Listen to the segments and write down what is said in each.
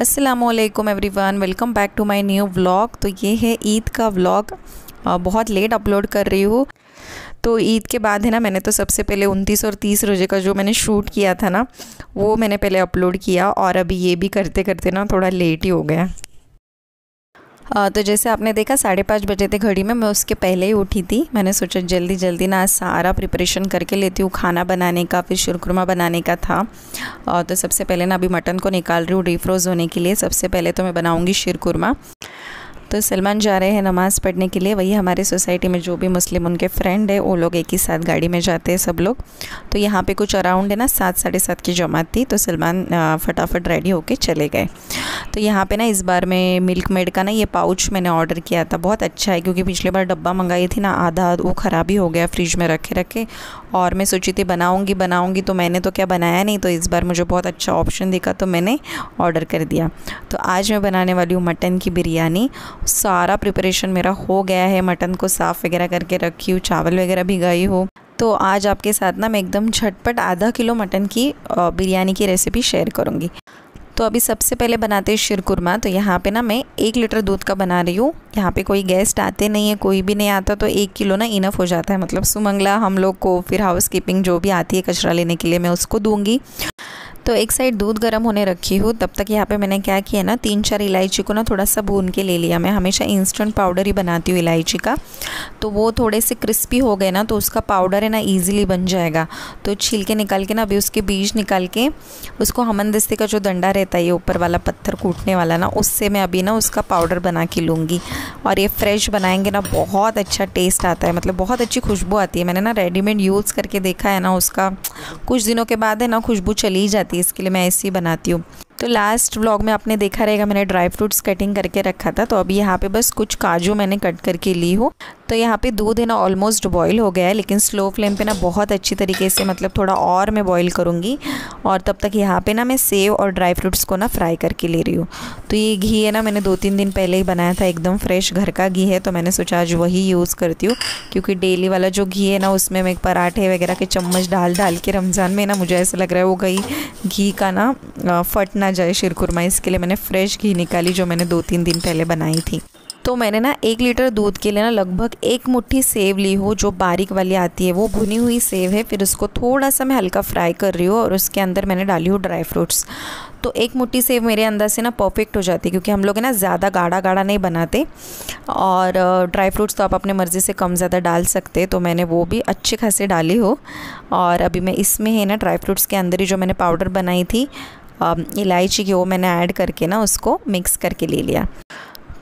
Aslam one welcome back to my new blog तो ये है ईद का व्लॉग बहुत लेट अपलोड कर रही हूँ तो ईद के बाद है ना मैंने तो सबसे पहले उनतीस और तीस रोजे का जो मैंने शूट किया था ना वो मैंने पहले अपलोड किया और अभी ये भी करते करते ना थोड़ा लेट ही हो गया तो जैसे आपने देखा साढ़े पाँच बजे थे घड़ी में मैं उसके पहले ही उठी थी मैंने सोचा जल्दी जल्दी ना सारा प्रिपरेशन करके लेती हूँ खाना बनाने का फिर शुरकुरमा बनाने का था तो सबसे पहले ना अभी मटन को निकाल रही हूँ डीफ्रोज़ होने के लिए सबसे पहले तो मैं बनाऊँगी शिरकुरमा तो सलमान जा रहे हैं नमाज़ पढ़ने के लिए वही हमारे सोसाइटी में जो भी मुस्लिम उनके फ्रेंड है वो लोग एक ही साथ गाड़ी में जाते हैं सब लोग तो यहाँ पे कुछ अराउंड है ना सात साढ़े सात की जमात थी तो सलमान फटाफट रेडी होके चले गए तो यहाँ पे ना इस बार में मिल्क मेड का ना ये पाउच मैंने ऑर्डर किया था बहुत अच्छा है क्योंकि पिछले बार डब्बा मंगाई थी ना आधा वो ख़राब ही हो गया फ्रिज में रखे रखे और मैं सोची थी बनाऊँगी बनाऊँगी तो मैंने तो क्या बनाया नहीं तो इस बार मुझे बहुत अच्छा ऑप्शन दिखा तो मैंने ऑर्डर कर दिया तो आज मैं बनाने वाली हूँ मटन की बिरयानी सारा प्रिपरेशन मेरा हो गया है मटन को साफ़ वगैरह करके रखी हूँ चावल वगैरह भी गई हो तो आज आपके साथ ना मैं एकदम झटपट आधा किलो मटन की बिरयानी की रेसिपी शेयर करूँगी तो अभी सबसे पहले बनाते हैं शिरकुरमा तो यहाँ पे ना मैं एक लीटर दूध का बना रही हूँ यहाँ पे कोई गेस्ट आते नहीं है कोई भी नहीं आता तो एक किलो ना इनफ हो जाता है मतलब सुमंगला हम लोग को फिर हाउस कीपिंग जो भी आती है कचरा लेने के लिए मैं उसको दूँगी तो एक साइड दूध गर्म होने रखी हूँ तब तक यहाँ पे मैंने क्या किया ना तीन चार इलायची को ना थोड़ा सा भून के ले लिया मैं हमेशा इंस्टेंट पाउडर ही बनाती हूँ इलायची का तो वो थोड़े से क्रिस्पी हो गए ना तो उसका पाउडर है ना ईजिली बन जाएगा तो छील के निकाल के ना अभी उसके बीज निकाल के उसको दस्ते का जो डंडा रहता है ये ऊपर वाला पत्थर कूटने वाला ना उससे मैं अभी ना उसका पाउडर बना के लूँगी और ये फ्रेश बनाएंगे ना बहुत अच्छा टेस्ट आता है मतलब बहुत अच्छी खुशबू आती है मैंने ना रेडीमेड यूज़ करके देखा है ना उसका कुछ दिनों के बाद है ना खुशबू चली जाती है इसके लिए मैं ऐसी बनाती हूँ तो लास्ट व्लॉग में आपने देखा रहेगा मैंने ड्राई फ्रूट्स कटिंग करके रखा था तो अभी यहाँ पे बस कुछ काजू मैंने कट करके ली हूँ तो यहाँ पे दूध है ना ऑलमोस्ट बॉईल हो गया है लेकिन स्लो फ्लेम पे ना बहुत अच्छी तरीके से मतलब थोड़ा और मैं बॉईल करूँगी और तब तक यहाँ पे ना मैं सेव और ड्राई फ्रूट्स को ना फ्राई करके ले रही हूँ तो ये घी है ना मैंने दो तीन दिन पहले ही बनाया था एकदम फ्रेश घर का घी है तो मैंने सोचा आज वही यूज़ करती हूँ क्योंकि डेली वाला जो घी है ना उसमें मैं पराठे वगैरह के चम्मच डाल डाल के रमज़ान में ना मुझे ऐसा लग रहा है वो गई घी का ना फट ना जाए शिरकुरमा इसके लिए मैंने फ्रेश घी निकाली जो मैंने दो तीन दिन पहले बनाई थी तो मैंने ना एक लीटर दूध के लिए ना लगभग एक मुट्ठी सेव ली हो जो बारीक वाली आती है वो भुनी हुई सेव है फिर उसको थोड़ा सा मैं हल्का फ्राई कर रही हूँ और उसके अंदर मैंने डाली हूँ ड्राई फ्रूट्स तो एक मुट्ठी सेव मेरे अंदर से ना परफेक्ट हो जाती है क्योंकि हम लोग है ना ज़्यादा गाढ़ा गाढ़ा नहीं बनाते और ड्राई फ्रूट्स तो आप अपने मर्ज़ी से कम ज़्यादा डाल सकते तो मैंने वो भी अच्छे खासे डाली हो और अभी मैं इसमें है ना ड्राई फ्रूट्स के अंदर ही जो मैंने पाउडर बनाई थी इलायची की वो मैंने ऐड करके ना उसको मिक्स करके ले लिया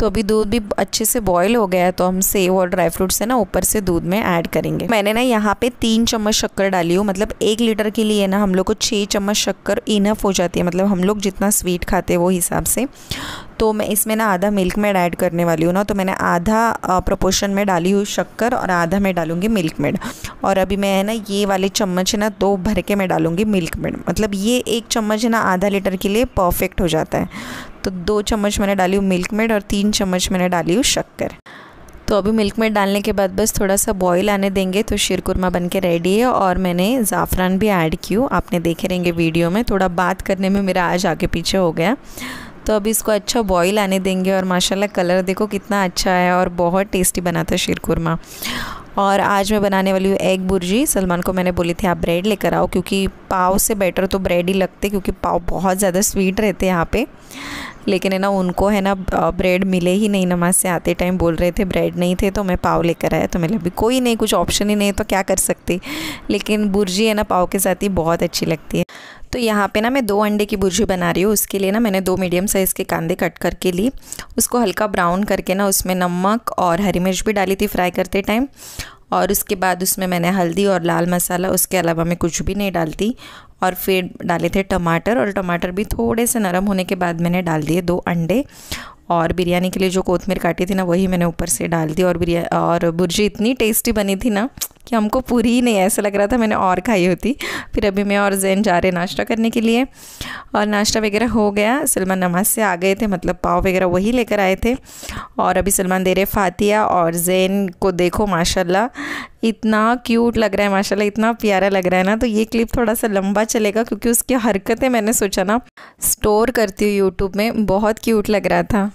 तो अभी दूध भी अच्छे से बॉयल हो गया है तो हम सेव और ड्राई फ्रूट से ना ऊपर से दूध में ऐड करेंगे मैंने ना यहाँ पे तीन चम्मच शक्कर डाली हूँ मतलब एक लीटर के लिए ना हम लोग को छः चम्मच शक्कर इनफ हो जाती है मतलब हम लोग जितना स्वीट खाते हैं वो हिसाब से तो मैं इसमें ना आधा मिल्क मेड ऐड करने वाली हूँ ना तो मैंने आधा प्रपोर्शन में डाली हुई शक्कर और आधा मैं डालूँगी मिल्क मेड और अभी मैं है ना ये वाले चम्मच है ना दो भर के मैं डालूँगी मिल्क मेड मतलब ये एक चम्मच है ना आधा लीटर के लिए परफेक्ट हो जाता है तो दो चम्मच मैंने डाली हूँ मिल्क मेड और तीन चम्मच मैंने डाली हूँ शक्कर तो अभी मिल्क मेड डालने के बाद बस थोड़ा सा बॉईल आने देंगे तो शिरकुरमा बन के रेडी है और मैंने ज़ाफ़रान भी ऐड की आपने देखे रहेंगे वीडियो में थोड़ा बात करने में मेरा आज आगे पीछे हो गया तो अब इसको अच्छा बॉईल आने देंगे और माशाल्लाह कलर देखो कितना अच्छा है और बहुत टेस्टी बना था शीरकुरमा और आज मैं बनाने वाली हूँ एग बुर्जी सलमान को मैंने बोली थी आप ब्रेड लेकर आओ क्योंकि पाव से बेटर तो ब्रेड ही लगते क्योंकि पाव बहुत ज़्यादा स्वीट रहते हैं यहाँ पे लेकिन है ना उनको है ना ब्रेड मिले ही नहीं नमाज से आते टाइम बोल रहे थे ब्रेड नहीं थे तो मैं पाव लेकर आया तो मैंने अभी कोई नहीं कुछ ऑप्शन ही नहीं तो क्या कर सकती लेकिन बुर्जी है ना पाव के साथ ही बहुत अच्छी लगती है तो यहाँ पे ना मैं दो अंडे की भुर्जी बना रही हूँ उसके लिए ना मैंने दो मीडियम साइज़ के कांदे कट करके लिए उसको हल्का ब्राउन करके ना उसमें नमक और हरी मिर्च भी डाली थी फ्राई करते टाइम और उसके बाद उसमें मैंने हल्दी और लाल मसाला उसके अलावा मैं कुछ भी नहीं डालती और फिर डाले थे टमाटर और टमाटर भी थोड़े से नरम होने के बाद मैंने डाल दिए दो अंडे और बिरयानी के लिए जो कोतमीर काटी थी ना वही मैंने ऊपर से डाल दी और बिरया और भुर्जी इतनी टेस्टी बनी थी ना कि हमको पूरी ही नहीं ऐसा लग रहा था मैंने और खाई होती फिर अभी मैं और जैन जा रहे नाश्ता करने के लिए और नाश्ता वगैरह हो गया सलमान नमाज से आ गए थे मतलब पाव वगैरह वही लेकर आए थे और अभी सलमान दे रहे फातिया और जैन को देखो माशाल्लाह इतना क्यूट लग रहा है माशाल्लाह इतना प्यारा लग रहा है ना तो ये क्लिप थोड़ा सा लंबा चलेगा क्योंकि उसकी हरकतें मैंने सोचा ना स्टोर करती हूँ यूट्यूब में बहुत क्यूट लग रहा था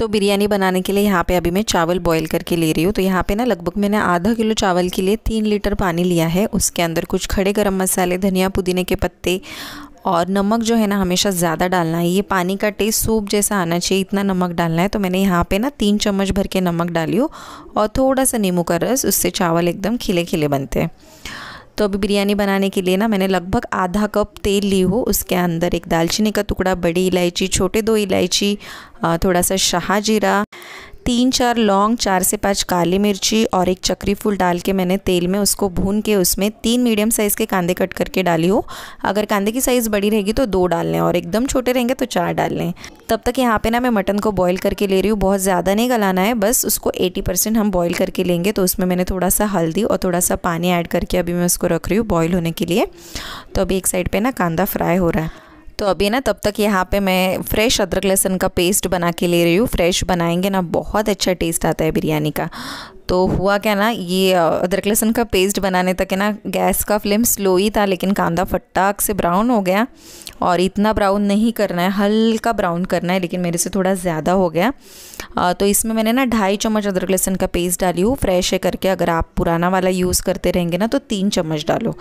तो बिरयानी बनाने के लिए यहाँ पे अभी मैं चावल बॉईल करके ले रही हूँ तो यहाँ पे ना लगभग मैंने आधा किलो चावल के लिए तीन लीटर पानी लिया है उसके अंदर कुछ खड़े गरम मसाले धनिया पुदीने के पत्ते और नमक जो है ना हमेशा ज़्यादा डालना है ये पानी का टेस्ट सूप जैसा आना चाहिए इतना नमक डालना है तो मैंने यहाँ पे ना तीन चम्मच भर के नमक डाली हो और थोड़ा सा नींबू का रस उससे चावल एकदम खिले खिले बनते हैं तो अभी बिरयानी बनाने के लिए ना मैंने लगभग आधा कप तेल ली हो उसके अंदर एक दालचीनी का टुकड़ा बड़ी इलायची छोटे दो इलायची थोड़ा सा शाह जीरा तीन चार लौंग चार से पाँच काली मिर्ची और एक चक्री फूल डाल के मैंने तेल में उसको भून के उसमें तीन मीडियम साइज़ के कांदे कट करके डाली हो अगर कांदे की साइज़ बड़ी रहेगी तो दो डाल लें और एकदम छोटे रहेंगे तो चार डाल लें तब तक यहाँ पे ना मैं मटन को बॉईल करके ले रही हूँ बहुत ज़्यादा नहीं गलाना है बस उसको 80 परसेंट हम बॉईल करके लेंगे तो उसमें मैंने थोड़ा सा हल्दी और थोड़ा सा पानी ऐड करके अभी मैं उसको रख रही हूँ बॉईल होने के लिए तो अभी एक साइड पे ना कांदा फ्राई हो रहा है तो अभी ना तब तक यहाँ पे मैं फ्रेश अदरक लहसुन का पेस्ट बना के ले रही हूँ फ्रेश बनाएंगे ना बहुत अच्छा टेस्ट आता है बिरयानी का तो हुआ क्या ना ये अदरक लहसुन का पेस्ट बनाने तक है ना गैस का फ्लेम स्लो ही था लेकिन कांदा फटाक से ब्राउन हो गया और इतना ब्राउन नहीं करना है हल्का ब्राउन करना है लेकिन मेरे से थोड़ा ज़्यादा हो गया आ, तो इसमें मैंने ना ढाई चम्मच अदरक लहसुन का पेस्ट डाली हूँ फ्रेश है करके अगर आप पुराना वाला यूज़ करते रहेंगे ना तो तीन चम्मच डालो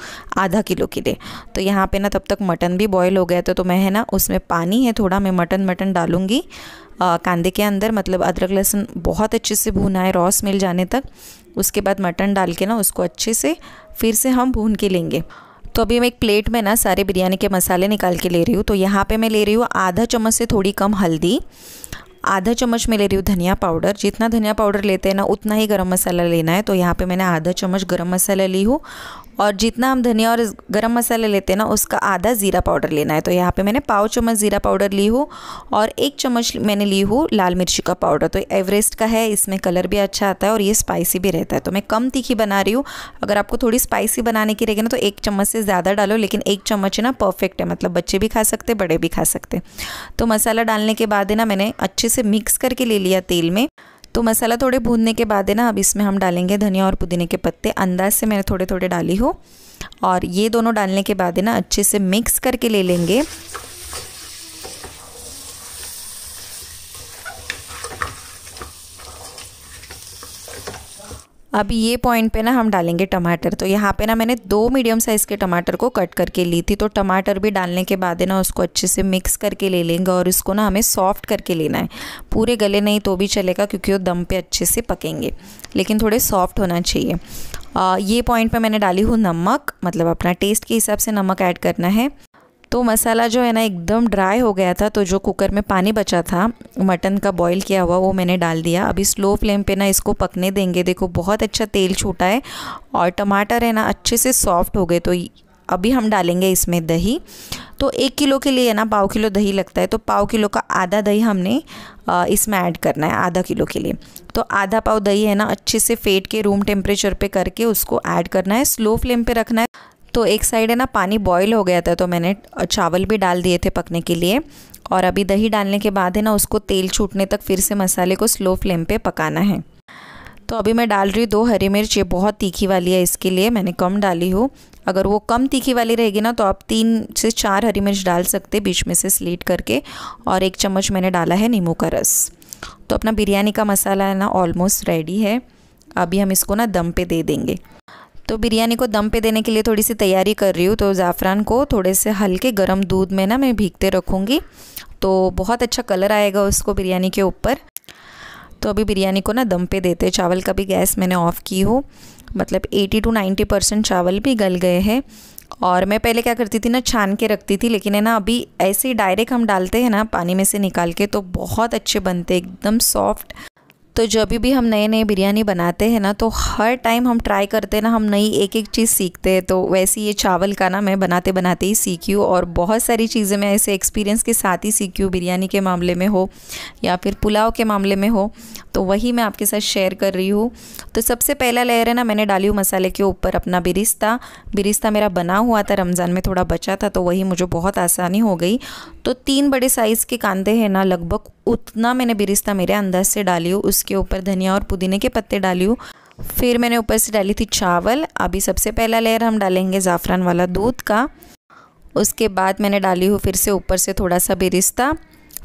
आधा किलो के लिए तो यहाँ पे ना तब तक मटन भी बॉयल हो गया था तो मैं है ना उसमें पानी है थोड़ा मैं मटन मटन डालूँगी कांदे के अंदर मतलब अदरक लहसुन बहुत अच्छे से भूना है रॉस मिल जाने तक उसके बाद मटन डाल के ना उसको अच्छे से फिर से हम भून के लेंगे तो अभी मैं एक प्लेट में ना सारे बिरयानी के मसाले निकाल के ले रही हूँ तो यहाँ पे मैं ले रही हूँ आधा चम्मच से थोड़ी कम हल्दी आधा चम्मच में ले रही हूँ धनिया पाउडर जितना धनिया पाउडर लेते हैं ना उतना ही गरम मसाला लेना है तो यहाँ पे मैंने आधा चम्मच गरम मसाला ली हूँ और जितना हम धनिया और गरम मसाले लेते हैं ना उसका आधा ज़ीरा पाउडर लेना है तो यहाँ पे मैंने पाव चम्मच ज़ीरा पाउडर ली हूँ और एक चम्मच मैंने ली हूँ लाल मिर्ची का पाउडर तो एवरेस्ट का है इसमें कलर भी अच्छा आता है और ये स्पाइसी भी रहता है तो मैं कम तीखी बना रही हूँ अगर आपको थोड़ी स्पाइसी बनाने की रहेगी ना तो एक चम्मच से ज़्यादा डालो लेकिन एक चम्मच ना परफेक्ट है मतलब बच्चे भी खा सकते बड़े भी खा सकते तो मसाला डालने के बाद है ना मैंने अच्छे से मिक्स करके ले लिया तेल में तो मसाला थोड़े भूनने के बाद है ना अब इसमें हम डालेंगे धनिया और पुदीने के पत्ते अंदाज से मैंने थोड़े थोड़े डाली हो और ये दोनों डालने के बाद है ना अच्छे से मिक्स करके ले लेंगे अब ये पॉइंट पे ना हम डालेंगे टमाटर तो यहाँ पे ना मैंने दो मीडियम साइज़ के टमाटर को कट करके ली थी तो टमाटर भी डालने के बाद है ना उसको अच्छे से मिक्स करके ले लेंगे और इसको ना हमें सॉफ्ट करके लेना है पूरे गले नहीं तो भी चलेगा क्योंकि वो दम पे अच्छे से पकेंगे लेकिन थोड़े सॉफ्ट होना चाहिए आ, ये पॉइंट पर मैंने डाली हूँ नमक मतलब अपना टेस्ट के हिसाब से नमक ऐड करना है तो मसाला जो है ना एकदम ड्राई हो गया था तो जो कुकर में पानी बचा था मटन का बॉईल किया हुआ वो मैंने डाल दिया अभी स्लो फ्लेम पे ना इसको पकने देंगे देखो बहुत अच्छा तेल छूटा है और टमाटर है ना अच्छे से सॉफ्ट हो गए तो अभी हम डालेंगे इसमें दही तो एक किलो के लिए ना पाव किलो दही लगता है तो पाव किलो का आधा दही हमने इसमें ऐड करना है आधा किलो के लिए तो आधा पाव दही है ना अच्छे से फेट के रूम टेम्परेचर पे करके उसको ऐड करना है स्लो फ्लेम पे रखना है तो एक साइड है ना पानी बॉईल हो गया था तो मैंने चावल भी डाल दिए थे पकने के लिए और अभी दही डालने के बाद है ना उसको तेल छूटने तक फिर से मसाले को स्लो फ्लेम पे पकाना है तो अभी मैं डाल रही हूँ दो हरी मिर्च ये बहुत तीखी वाली है इसके लिए मैंने कम डाली हूँ अगर वो कम तीखी वाली रहेगी ना तो आप तीन से चार हरी मिर्च डाल सकते बीच में से स्लीट करके और एक चम्मच मैंने डाला है नींबू का रस तो अपना बिरयानी का मसाला है ना ऑलमोस्ट रेडी है अभी हम इसको ना दम पे दे देंगे तो बिरयानी को दम पे देने के लिए थोड़ी सी तैयारी कर रही हूँ तो ज़ाफ़रान को थोड़े से हल्के गर्म दूध में ना मैं भीगते रखूँगी तो बहुत अच्छा कलर आएगा उसको बिरयानी के ऊपर तो अभी बिरयानी को ना दम पे देते चावल का भी गैस मैंने ऑफ़ की हो मतलब 80 टू 90 परसेंट चावल भी गल गए हैं और मैं पहले क्या करती थी ना छान के रखती थी लेकिन है ना अभी ऐसे ही डायरेक्ट हम डालते हैं ना पानी में से निकाल के तो बहुत अच्छे बनते एकदम सॉफ्ट तो जब भी हम नए नए बिरयानी बनाते हैं ना तो हर टाइम हम ट्राई करते हैं ना हम नई एक एक चीज़ सीखते हैं तो वैसे ये चावल का ना मैं बनाते बनाते ही सीखी हूँ और बहुत सारी चीज़ें मैं ऐसे एक्सपीरियंस के साथ ही सीखी हूँ बिरयानी के मामले में हो या फिर पुलाव के मामले में हो तो वही मैं आपके साथ शेयर कर रही हूँ तो सबसे पहला लेयर है ना मैंने डाली हूँ मसाले के ऊपर अपना बिरिस्ता बिरिस्ता मेरा बना हुआ था रमज़ान में थोड़ा बचा था तो वही मुझे बहुत आसानी हो गई तो तीन बड़े साइज़ के कांदे हैं ना लगभग उतना मैंने बिरिस्ता मेरे अंदर से डाली हूँ उसके ऊपर धनिया और पुदीने के पत्ते डाली हूँ फिर मैंने ऊपर से डाली थी चावल अभी सबसे पहला लेयर हम डालेंगे ज़ाफ़रान वाला दूध का उसके बाद मैंने डाली हूँ फिर से ऊपर से थोड़ा सा बिरिस्ता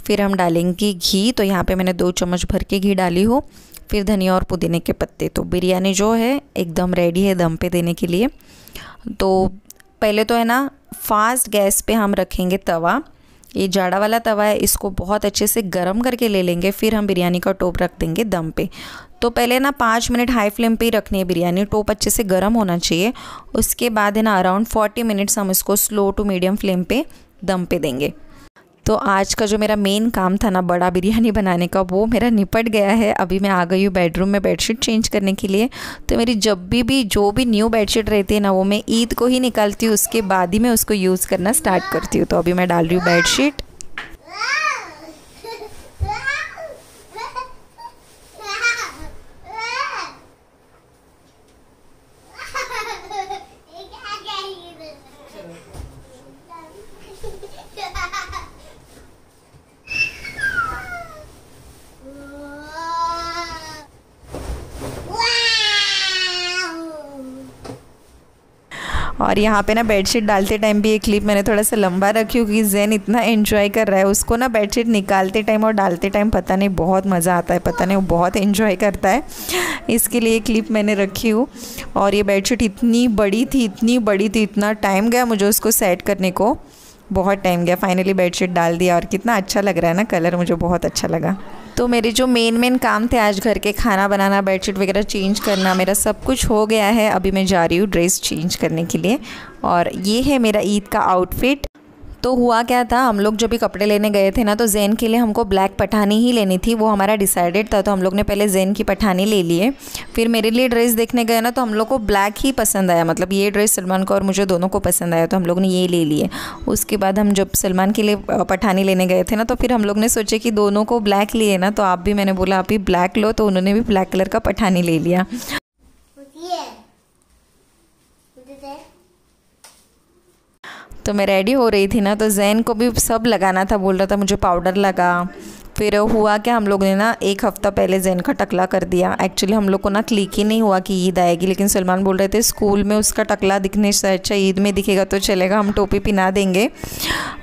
फिर हम डालेंगे घी तो यहाँ पे मैंने दो चम्मच भर के घी डाली हो फिर धनिया और पुदीने के पत्ते तो बिरयानी जो है एकदम रेडी है दम पे देने के लिए तो पहले तो है ना फास्ट गैस पे हम रखेंगे तवा ये जाड़ा वाला तवा है इसको बहुत अच्छे से गर्म करके ले लेंगे फिर हम बिरयानी का टोप रख देंगे दम पे तो पहले ना पाँच मिनट हाई फ्लेम पे ही रखनी है बिरयानी टोप अच्छे से गर्म होना चाहिए उसके बाद है ना अराउंड फोर्टी मिनट्स हम इसको स्लो टू मीडियम फ्लेम पे दम पे देंगे तो आज का जो मेरा मेन काम था ना बड़ा बिरयानी बनाने का वो मेरा निपट गया है अभी मैं आ गई हूँ बेडरूम में बेडशीट चेंज करने के लिए तो मेरी जब भी भी जो भी न्यू बेडशीट रहती है ना वो मैं ईद को ही निकालती हूँ उसके बाद ही मैं उसको यूज़ करना स्टार्ट करती हूँ तो अभी मैं डाल रही हूँ बेडशीट और यहाँ पे ना बेडशीट डालते टाइम भी ये क्लिप मैंने थोड़ा सा लंबा रखी क्योंकि जैन इतना एंजॉय कर रहा है उसको ना बेडशीट निकालते टाइम और डालते टाइम पता नहीं बहुत मज़ा आता है पता नहीं वो बहुत इन्जॉय करता है इसके लिए क्लिप मैंने रखी हूँ और ये बेडशीट इतनी बड़ी थी इतनी बड़ी थी इतना टाइम गया मुझे उसको सेट करने को बहुत टाइम गया फाइनली बेडशीट डाल दिया और कितना अच्छा लग रहा है ना कलर मुझे बहुत अच्छा लगा तो मेरे जो मेन मेन काम थे आज घर के खाना बनाना बेडशीट वगैरह चेंज करना मेरा सब कुछ हो गया है अभी मैं जा रही हूँ ड्रेस चेंज करने के लिए और ये है मेरा ईद का आउटफिट तो हुआ क्या था हम लोग जब भी कपड़े लेने गए थे ना तो जैन के लिए हमको ब्लैक पठानी ही लेनी थी वो हमारा डिसाइडेड था तो हम लोग ने पहले जैन की पठानी ले लिए फिर मेरे लिए ड्रेस देखने गए ना तो हम लोग को ब्लैक ही पसंद आया मतलब ये ड्रेस सलमान को और मुझे दोनों को पसंद आया तो हम लोग ने ये ले लिए उसके बाद हम जब सलमान के लिए पठानी लेने गए थे ना तो फिर हम लोग ने सोचे कि दोनों को ब्लैक लिए ना तो आप भी मैंने बोला आप ही ब्लैक लो तो उन्होंने भी ब्लैक कलर का पठानी ले लिया तो मैं रेडी हो रही थी ना तो जैन को भी सब लगाना था बोल रहा था मुझे पाउडर लगा फिर हुआ कि हम लोग ने ना एक हफ़्ता पहले जैन का टकला कर दिया एक्चुअली हम लोग को ना क्लिक ही नहीं हुआ कि ईद आएगी लेकिन सलमान बोल रहे थे स्कूल में उसका टकला दिखने से अच्छा ईद में दिखेगा तो चलेगा हम टोपी पहना देंगे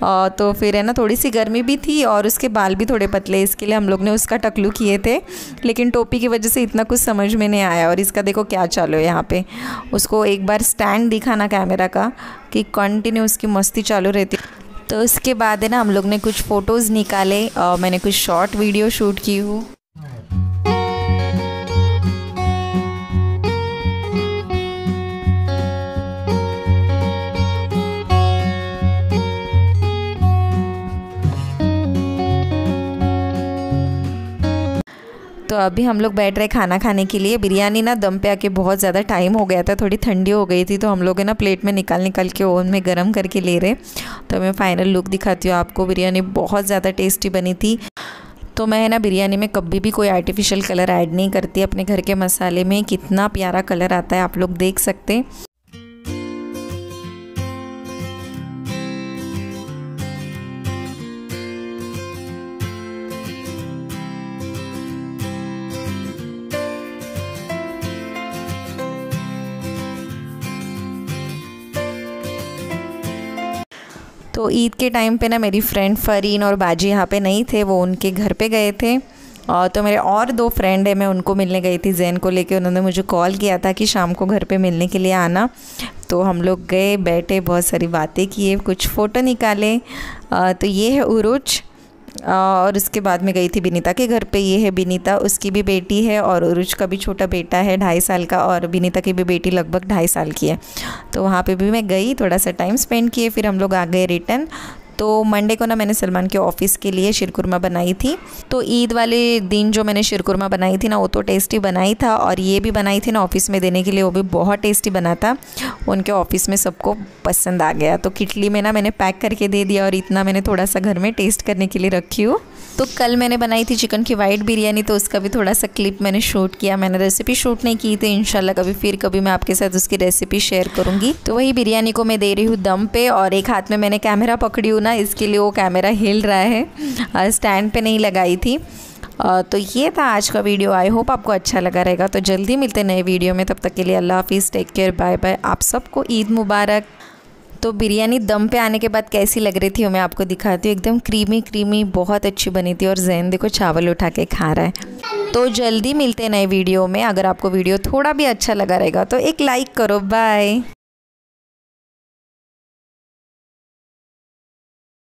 आ, तो फिर है ना थोड़ी सी गर्मी भी थी और उसके बाल भी थोड़े पतले इसके लिए हम लोग ने उसका टकलू किए थे लेकिन टोपी की वजह से इतना कुछ समझ में नहीं आया और इसका देखो क्या चालू है यहाँ पर उसको एक बार स्टैंड दिखाना कैमरा का कि कंटिन्यू उसकी मस्ती चालू रहती तो उसके बाद है ना हम लोग ने कुछ फ़ोटोज़ निकाले और मैंने कुछ शॉर्ट वीडियो शूट की हूँ अभी हम लोग बैठ रहे खाना खाने के लिए बिरयानी ना दम पे आके बहुत ज़्यादा टाइम हो गया था थोड़ी ठंडी हो गई थी तो हम लोग है ना प्लेट में निकाल निकाल के ओवन में गर्म करके ले रहे तो मैं फाइनल लुक दिखाती हूँ आपको बिरयानी बहुत ज़्यादा टेस्टी बनी थी तो मैं है ना बिरयानी में कभी भी कोई आर्टिफिशियल कलर ऐड नहीं करती अपने घर के मसाले में कितना प्यारा कलर आता है आप लोग देख सकते तो ईद के टाइम पे ना मेरी फ्रेंड फ़रीन और बाजी यहाँ पे नहीं थे वो उनके घर पे गए थे और तो मेरे और दो फ्रेंड है मैं उनको मिलने गई थी जैन को लेके उन्होंने मुझे कॉल किया था कि शाम को घर पे मिलने के लिए आना तो हम लोग गए बैठे बहुत सारी बातें किए कुछ फ़ोटो निकाले तो ये है उरुज और उसके बाद में गई थी बिनीता के घर पे ये है बिनीता उसकी भी बेटी है और उरुज का भी छोटा बेटा है ढाई साल का और बिनीता की भी बेटी लगभग ढाई साल की है तो वहाँ पे भी मैं गई थोड़ा सा टाइम स्पेंड किए फिर हम लोग आ गए रिटर्न तो मंडे को ना मैंने सलमान के ऑफ़िस के लिए शिरकुरमा बनाई थी तो ईद वाले दिन जो मैंने शिरकुरमा बनाई थी ना वो तो टेस्टी बनाई था और ये भी बनाई थी ना ऑफ़िस में देने के लिए वो भी बहुत टेस्टी बना था उनके ऑफ़िस में सबको पसंद आ गया तो किटली में ना मैंने पैक करके दे दिया और इतना मैंने थोड़ा सा घर में टेस्ट करने के लिए रखी हूँ तो कल मैंने बनाई थी चिकन की वाइट बिरयानी तो उसका भी थोड़ा सा क्लिप मैंने शूट किया मैंने रेसिपी शूट नहीं की थी इनशाला कभी फिर कभी मैं आपके साथ उसकी रेसिपी शेयर करूँगी तो वही बिरयानी को मैं दे रही हूँ दम पे और एक हाथ में मैंने कैमरा पकड़ी हूँ ना इसके लिए वो कैमरा हिल रहा है स्टैंड पर नहीं लगाई थी तो ये था आज का वीडियो आई होप आपको अच्छा लगा रहेगा तो जल्दी मिलते नए वीडियो में तब तक के लिए अल्लाह हाफिज़ टेक केयर बाय बाय आप सबको ईद मुबारक तो बिरयानी दम पे आने के बाद कैसी लग रही थी मैं आपको दिखाती हूँ एकदम क्रीमी क्रीमी बहुत अच्छी बनी थी और जैन देखो चावल उठा के खा रहा है तो जल्दी मिलते नए वीडियो में अगर आपको वीडियो थोड़ा भी अच्छा लगा रहेगा तो एक लाइक करो बाय